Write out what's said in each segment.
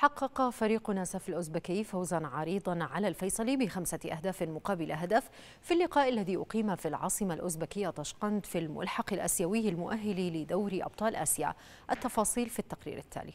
حقق فريق ناسف الأوزبكي فوزا عريضا على الفيصلي بخمسة أهداف مقابل هدف في اللقاء الذي أقيم في العاصمة الأوزبكية طشقند في الملحق الأسيوي المؤهل لدور أبطال آسيا التفاصيل في التقرير التالي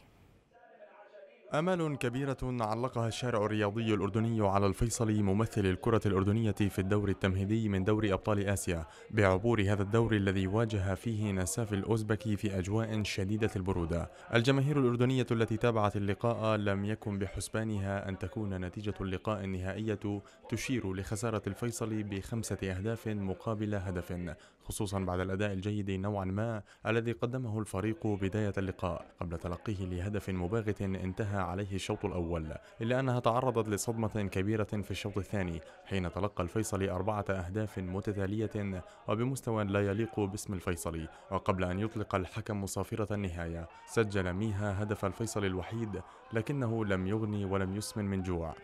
أمال كبيرة علقها الشارع الرياضي الأردني على الفيصلي ممثل الكرة الأردنية في الدور التمهيدي من دور أبطال آسيا بعبور هذا الدور الذي واجه فيه نساف الأوزبكي في أجواء شديدة البرودة الجماهير الأردنية التي تابعت اللقاء لم يكن بحسبانها أن تكون نتيجة اللقاء النهائية تشير لخسارة الفيصلي بخمسة أهداف مقابل هدف خصوصا بعد الأداء الجيد نوعا ما الذي قدمه الفريق بداية اللقاء قبل تلقيه لهدف مباغت انتهى عليه الشوط الأول إلا أنها تعرضت لصدمة كبيرة في الشوط الثاني حين تلقى الفيصلي أربعة أهداف متتالية وبمستوى لا يليق باسم الفيصلي وقبل أن يطلق الحكم صافرة النهاية سجل ميها هدف الفيصلي الوحيد لكنه لم يغني ولم يسمن من جوع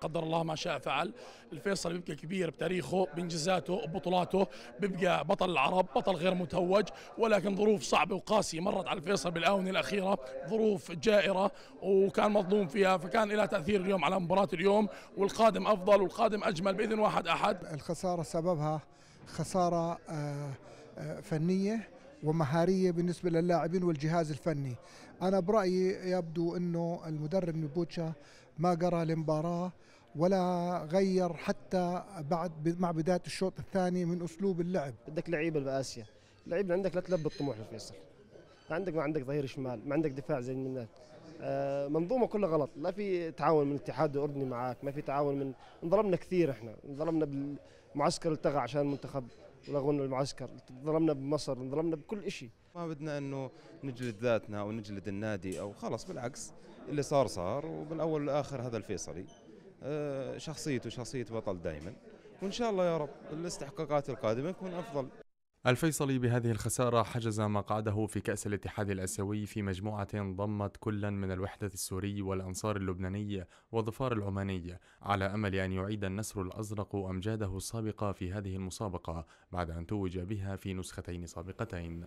قدر الله ما شاء فعل الفيصل بيبقى كبير بتاريخه بانجازاته ببطولاته بيبقى بطل العرب بطل غير متوج ولكن ظروف صعبه وقاسيه مرت على الفيصل بالاونه الاخيره ظروف جائره وكان مظلوم فيها فكان لها تاثير اليوم على مباراه اليوم والقادم افضل والقادم اجمل باذن واحد احد الخساره سببها خساره آه، آه، فنيه ومهارية بالنسبة للاعبين والجهاز الفني أنا برأيي يبدو أنه المدرب نبوتشا ما قرا المباراة ولا غير حتى بعد مع بداية الشوط الثاني من أسلوب اللعب بدك لعيبة بآسيا اللعيبة عندك لا تلبي الطموح يا فيصل ما عندك ما عندك ظهير شمال ما عندك دفاع زي المنات آه، منظومه كلها غلط لا في تعاون من الاتحاد الاردني معك ما في تعاون من انضربنا كثير احنا انضربنا بالمعسكر التغى عشان المنتخب ولغونا المعسكر انظلمنا بمصر انظلمنا بكل شيء ما بدنا انه نجلد ذاتنا او نجلد النادي او خلص بالعكس اللي صار صار وبالاول والاخر هذا الفيصلي آه، شخصيته شخصيه بطل دائما وان شاء الله يا رب الاستحقاقات القادمه تكون افضل الفيصلي بهذه الخسارة حجز مقعده في كأس الاتحاد الآسيوي في مجموعة ضمت كلا من الوحدة السوري والأنصار اللبناني وظفار العماني على أمل أن يعيد النسر الأزرق أمجاده السابقة في هذه المسابقة بعد أن توج بها في نسختين سابقتين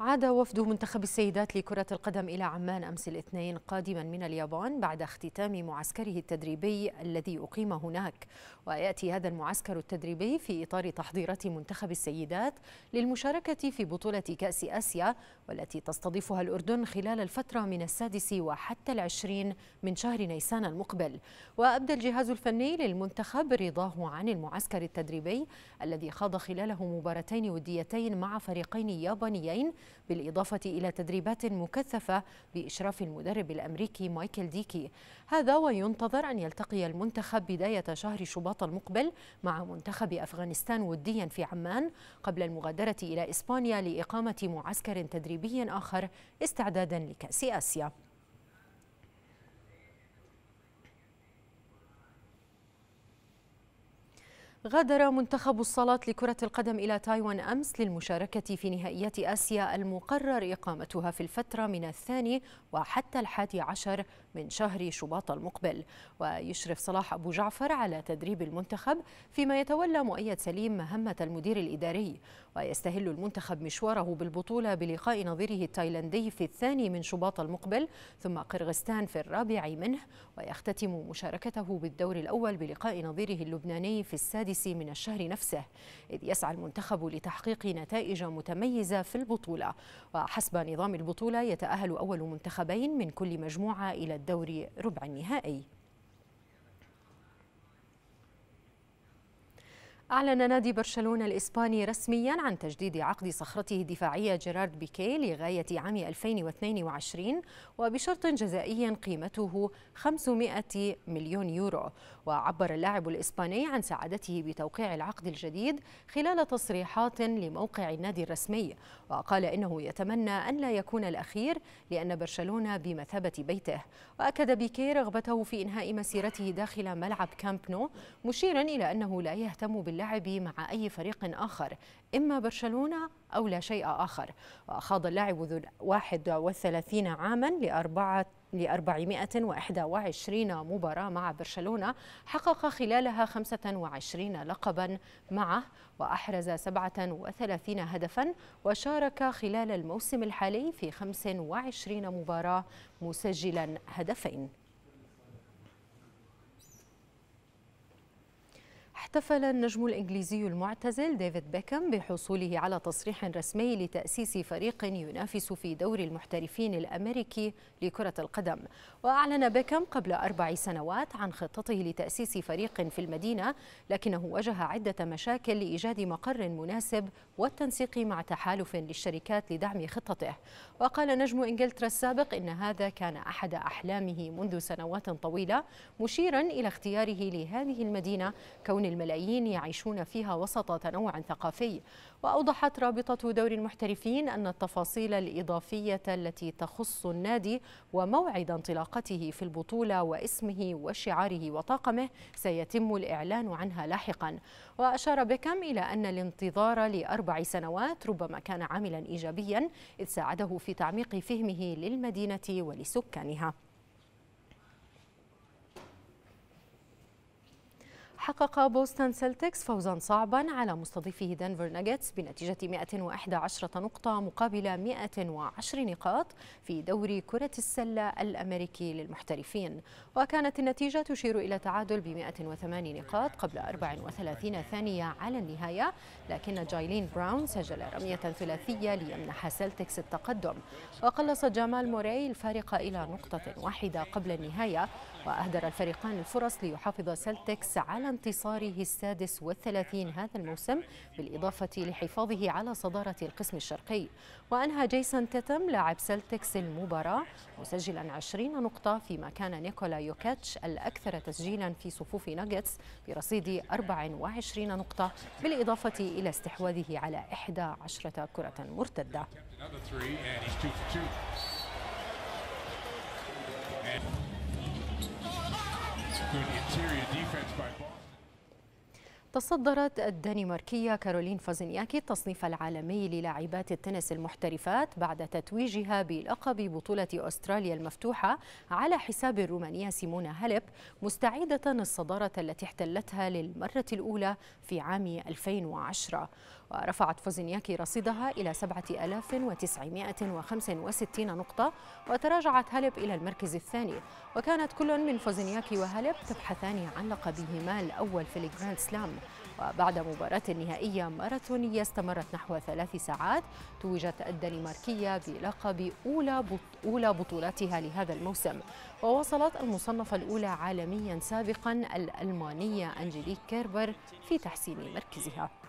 عاد وفد منتخب السيدات لكرة القدم إلى عمان أمس الاثنين قادما من اليابان بعد اختتام معسكره التدريبي الذي أقيم هناك ويأتي هذا المعسكر التدريبي في إطار تحضيرات منتخب السيدات للمشاركة في بطولة كأس آسيا والتي تستضيفها الأردن خلال الفترة من السادس وحتى العشرين من شهر نيسان المقبل وأبدى الجهاز الفني للمنتخب رضاه عن المعسكر التدريبي الذي خاض خلاله مباراتين وديتين مع فريقين يابانيين بالإضافة إلى تدريبات مكثفة بإشراف المدرب الأمريكي مايكل ديكي هذا وينتظر أن يلتقي المنتخب بداية شهر شباط المقبل مع منتخب أفغانستان وديا في عمان قبل المغادرة إلى إسبانيا لإقامة معسكر تدريبي آخر استعدادا لكأس آسيا غادر منتخب الصالات لكرة القدم إلى تايوان أمس للمشاركة في نهائيات آسيا المقرر إقامتها في الفترة من الثاني وحتى الحادي عشر من شهر شباط المقبل ويشرف صلاح أبو جعفر على تدريب المنتخب فيما يتولى مؤيد سليم مهمة المدير الإداري ويستهل المنتخب مشواره بالبطولة بلقاء نظيره التايلاندي في الثاني من شباط المقبل ثم قرغستان في الرابع منه ويختتم مشاركته بالدور الأول بلقاء نظيره اللبناني في السادس من الشهر نفسه إذ يسعى المنتخب لتحقيق نتائج متميزة في البطولة وحسب نظام البطولة يتأهل أول منتخبين من كل مجموعة إلى الدور ربع النهائي أعلن نادي برشلونة الإسباني رسميا عن تجديد عقد صخرته الدفاعية جيرارد بيكي لغاية عام 2022 وبشرط جزائي قيمته 500 مليون يورو وعبر اللاعب الإسباني عن سعادته بتوقيع العقد الجديد خلال تصريحات لموقع النادي الرسمي وقال إنه يتمنى أن لا يكون الأخير لأن برشلونة بمثابة بيته وأكد بيكي رغبته في إنهاء مسيرته داخل ملعب كامب نو مشيرا إلى أنه لا يهتم بالله اللعب مع أي فريق آخر إما برشلونة أو لا شيء آخر وأخاض اللاعب ذو 31 عاما لأربعة ل 421 مباراة مع برشلونة حقق خلالها 25 لقبا معه وأحرز 37 هدفا وشارك خلال الموسم الحالي في 25 مباراة مسجلا هدفين احتفل النجم الإنجليزي المعتزل ديفيد بيكم بحصوله على تصريح رسمي لتأسيس فريق ينافس في دور المحترفين الأمريكي لكرة القدم وأعلن بيكم قبل أربع سنوات عن خطته لتأسيس فريق في المدينة لكنه واجه عدة مشاكل لإيجاد مقر مناسب والتنسيق مع تحالف للشركات لدعم خطته وقال نجم إنجلترا السابق إن هذا كان أحد أحلامه منذ سنوات طويلة مشيرا إلى اختياره لهذه المدينة كون الملايين يعيشون فيها وسط تنوع ثقافي وأوضحت رابطة دور المحترفين أن التفاصيل الإضافية التي تخص النادي وموعد انطلاقته في البطولة واسمه وشعاره وطاقمه سيتم الإعلان عنها لاحقا وأشار بكم إلى أن الانتظار لأربع سنوات ربما كان عاملا إيجابيا إذ ساعده في تعميق فهمه للمدينة ولسكانها حقق بوستن سيلتكس فوزا صعبا على مستضيفه دنفر ناجتس بنتيجة 111 نقطة مقابل 110 نقاط في دوري كرة السلة الأمريكي للمحترفين وكانت النتيجة تشير إلى تعادل ب 108 نقاط قبل 34 ثانية على النهاية لكن جايلين براون سجل رمية ثلاثية ليمنح سيلتكس التقدم وقلص جمال موري الفارق إلى نقطة واحدة قبل النهاية وأهدر الفريقان الفرص ليحافظ سلتكس على انتصاره السادس والثلاثين هذا الموسم بالإضافة لحفاظه على صدارة القسم الشرقي وأنهى جيسون تيتم لاعب سلتكس المباراة مسجلا 20 نقطة فيما كان نيكولا يوكاتش الأكثر تسجيلا في صفوف ناجتس برصيد 24 نقطة بالإضافة إلى استحواذه على 11 كرة مرتدة. تصدرت الدنماركية كارولين فازنياكي التصنيف العالمي للاعبات التنس المحترفات بعد تتويجها بلقب بطولة أستراليا المفتوحة على حساب الرومانية سيمونا هاليب مستعيدة الصدارة التي احتلتها للمرة الأولى في عام 2010 ورفعت فوزنياكي رصيدها إلى 7965 نقطة وتراجعت هالب إلى المركز الثاني وكانت كل من فوزنياكي وهالب تبحثان عن لقبهما الأول في الجراند سلام وبعد مباراة نهائية ماراثونية استمرت نحو ثلاث ساعات توجت الدنماركية بلقب أولى أولى بطولاتها لهذا الموسم ووصلت المصنفة الأولى عالميا سابقا الألمانية أنجليك كيربر في تحسين مركزها